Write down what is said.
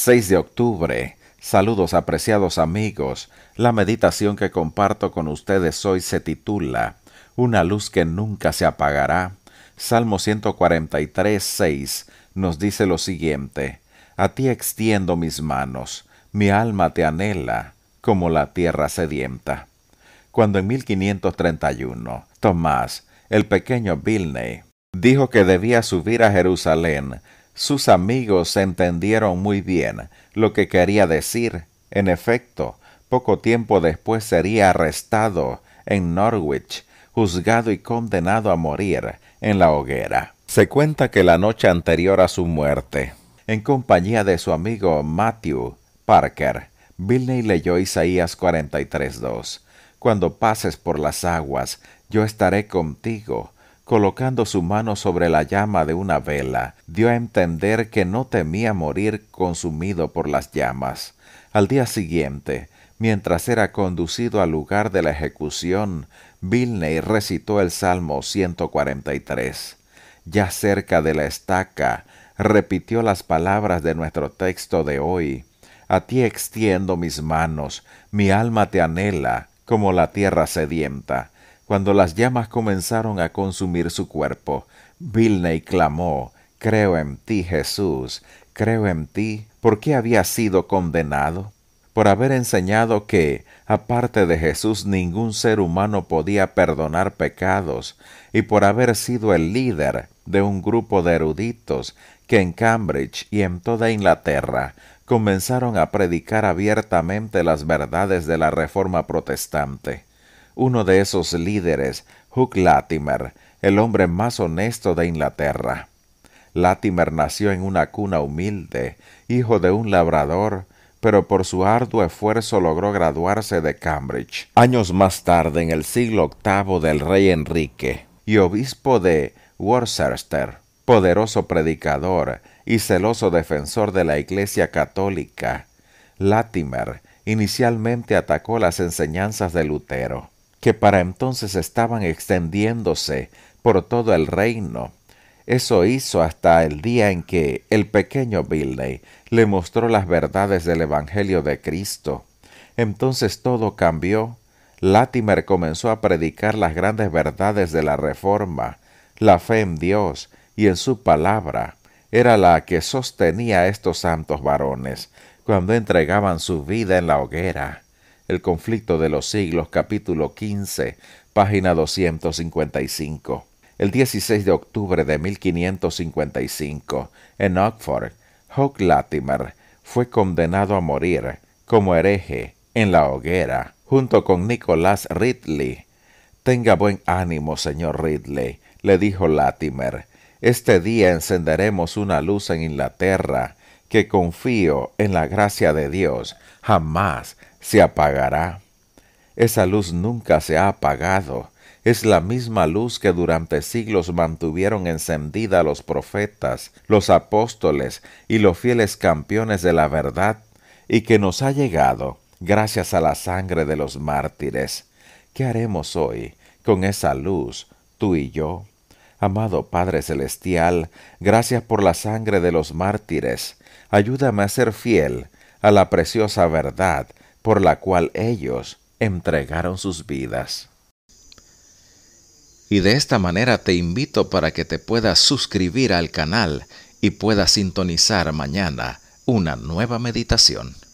6 de octubre. Saludos apreciados amigos. La meditación que comparto con ustedes hoy se titula Una luz que nunca se apagará. Salmo 143, 6 nos dice lo siguiente. A ti extiendo mis manos, mi alma te anhela como la tierra sedienta. Cuando en 1531 Tomás, el pequeño Vilney, dijo que debía subir a Jerusalén sus amigos entendieron muy bien lo que quería decir. En efecto, poco tiempo después sería arrestado en Norwich, juzgado y condenado a morir en la hoguera. Se cuenta que la noche anterior a su muerte, en compañía de su amigo Matthew Parker, Vilney leyó Isaías 43.2. Cuando pases por las aguas, yo estaré contigo colocando su mano sobre la llama de una vela, dio a entender que no temía morir consumido por las llamas. Al día siguiente, mientras era conducido al lugar de la ejecución, Vilney recitó el Salmo 143. Ya cerca de la estaca, repitió las palabras de nuestro texto de hoy. A ti extiendo mis manos, mi alma te anhela, como la tierra sedienta cuando las llamas comenzaron a consumir su cuerpo, Vilney clamó, Creo en ti, Jesús, creo en ti. ¿Por qué había sido condenado? Por haber enseñado que, aparte de Jesús, ningún ser humano podía perdonar pecados, y por haber sido el líder de un grupo de eruditos que en Cambridge y en toda Inglaterra comenzaron a predicar abiertamente las verdades de la Reforma protestante uno de esos líderes, Hugh Latimer, el hombre más honesto de Inglaterra. Latimer nació en una cuna humilde, hijo de un labrador, pero por su arduo esfuerzo logró graduarse de Cambridge. Años más tarde, en el siglo VIII del rey Enrique, y obispo de Worcester, poderoso predicador y celoso defensor de la Iglesia católica, Latimer inicialmente atacó las enseñanzas de Lutero que para entonces estaban extendiéndose por todo el reino. Eso hizo hasta el día en que el pequeño Bilney le mostró las verdades del Evangelio de Cristo. Entonces todo cambió. Latimer comenzó a predicar las grandes verdades de la Reforma. La fe en Dios y en su palabra era la que sostenía a estos santos varones cuando entregaban su vida en la hoguera. El conflicto de los siglos, capítulo 15, página 255. El 16 de octubre de 1555, en Oxford, Hugh Latimer fue condenado a morir como hereje en la hoguera, junto con Nicolás Ridley. Tenga buen ánimo, señor Ridley, le dijo Latimer. Este día encenderemos una luz en Inglaterra que confío en la gracia de Dios jamás se apagará. Esa luz nunca se ha apagado. Es la misma luz que durante siglos mantuvieron encendida los profetas, los apóstoles y los fieles campeones de la verdad, y que nos ha llegado gracias a la sangre de los mártires. ¿Qué haremos hoy con esa luz, tú y yo? Amado Padre Celestial, gracias por la sangre de los mártires ayúdame a ser fiel a la preciosa verdad por la cual ellos entregaron sus vidas. Y de esta manera te invito para que te puedas suscribir al canal y puedas sintonizar mañana una nueva meditación.